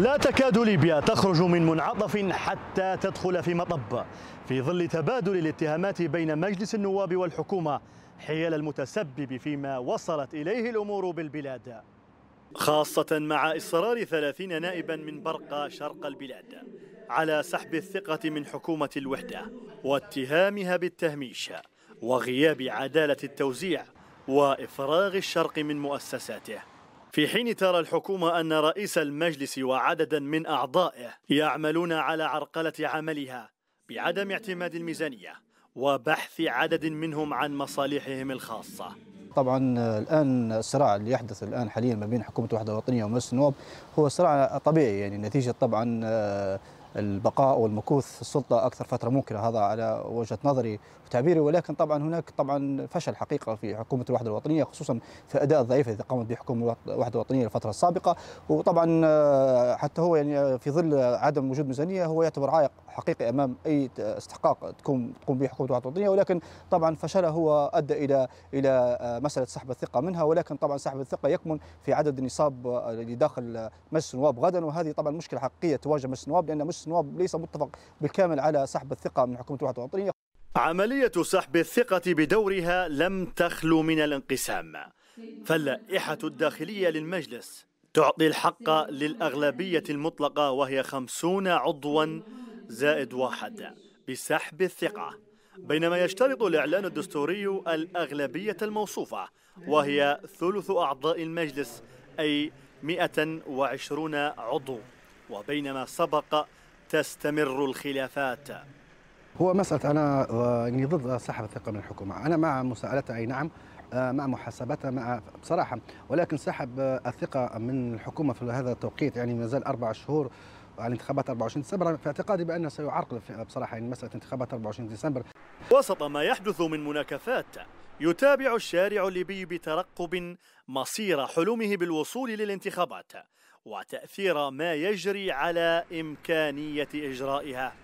لا تكاد ليبيا تخرج من منعطف حتى تدخل في مطب في ظل تبادل الاتهامات بين مجلس النواب والحكومه حيال المتسبب فيما وصلت اليه الامور بالبلاد خاصة مع إصرار ثلاثين نائبا من برقة شرق البلاد على سحب الثقة من حكومة الوحدة واتهامها بالتهميش وغياب عدالة التوزيع وإفراغ الشرق من مؤسساته في حين ترى الحكومة أن رئيس المجلس وعددا من أعضائه يعملون على عرقلة عملها بعدم اعتماد الميزانية وبحث عدد منهم عن مصالحهم الخاصة طبعا الان الصراع اللي يحدث الان حاليا ما بين حكومه الوحده الوطنيه ومجلس النواب هو صراع طبيعي يعني نتيجه طبعا آه، البقاء والمكوث في السلطه اكثر فتره ممكنه هذا على وجهه نظري وتعبيري ولكن طبعا هناك طبعا فشل حقيقه في حكومه الوحده الوطنيه خصوصا في الاداء الضعيف الذي قامت به حكومه الوحده الوطنيه الفتره السابقه وطبعا آه، حتى هو يعني في ظل عدم وجود ميزانيه هو يعتبر عائق حقيقي امام اي استحقاق تقوم تقوم به حكومه الوحده الوطنيه ولكن طبعا فشله هو ادى الى الى آه، مساله سحب الثقه منها ولكن طبعا سحب الثقه يكمن في عدد النصاب اللي آه، داخل مجلس النواب غدا وهذه طبعا مشكله حقيقيه تواجه مجلس النواب لان مجلس مجلس النواب ليس متفق بالكامل على سحب الثقه من حكومه الوحده الوطنيه عمليه سحب الثقه بدورها لم تخلو من الانقسام فاللائحه الداخليه للمجلس تعطي الحق للاغلبيه المطلقه وهي خمسون عضوا زائد واحد بسحب الثقه بينما يشترط الاعلان الدستوري الاغلبيه الموصوفه وهي ثلث اعضاء المجلس اي 120 عضو وبينما سبق تستمر الخلافات هو مسألة أنا أني آه، يعني ضد سحب الثقة من الحكومة أنا مع مساءلتها أي نعم آه، مع محاسبتها مع بصراحة ولكن سحب الثقة من الحكومة في هذا التوقيت يعني ما زال أربع شهور على انتخابات 24 ديسمبر في اعتقادي بأنه سيعرقل بصراحة يعني مسألة انتخابات 24 ديسمبر وسط ما يحدث من مناكفات يتابع الشارع الليبي بترقب مصير حلمه بالوصول للانتخابات وتأثير ما يجري على إمكانية إجرائها